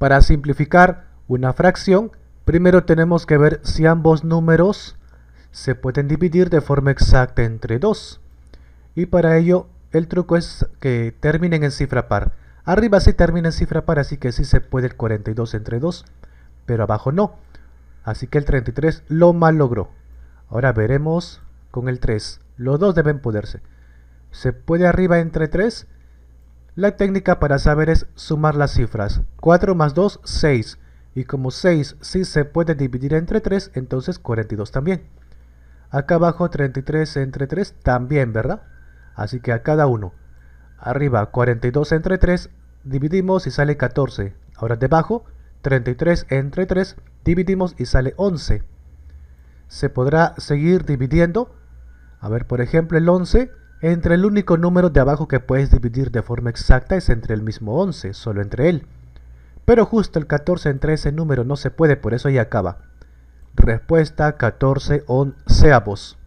Para simplificar una fracción, primero tenemos que ver si ambos números se pueden dividir de forma exacta entre 2. Y para ello, el truco es que terminen en cifra par. Arriba sí termina en cifra par, así que sí se puede el 42 entre 2, pero abajo no. Así que el 33 lo mal logró. Ahora veremos con el 3. Los dos deben poderse. Se puede arriba entre 3 la técnica para saber es sumar las cifras. 4 más 2, 6. Y como 6 sí se puede dividir entre 3, entonces 42 también. Acá abajo 33 entre 3 también, ¿verdad? Así que a cada uno. Arriba 42 entre 3, dividimos y sale 14. Ahora debajo 33 entre 3, dividimos y sale 11. Se podrá seguir dividiendo. A ver, por ejemplo, el 11 entre el único número de abajo que puedes dividir de forma exacta es entre el mismo 11, solo entre él. Pero justo el 14 entre ese número no se puede, por eso ahí acaba. Respuesta 14 onceavos.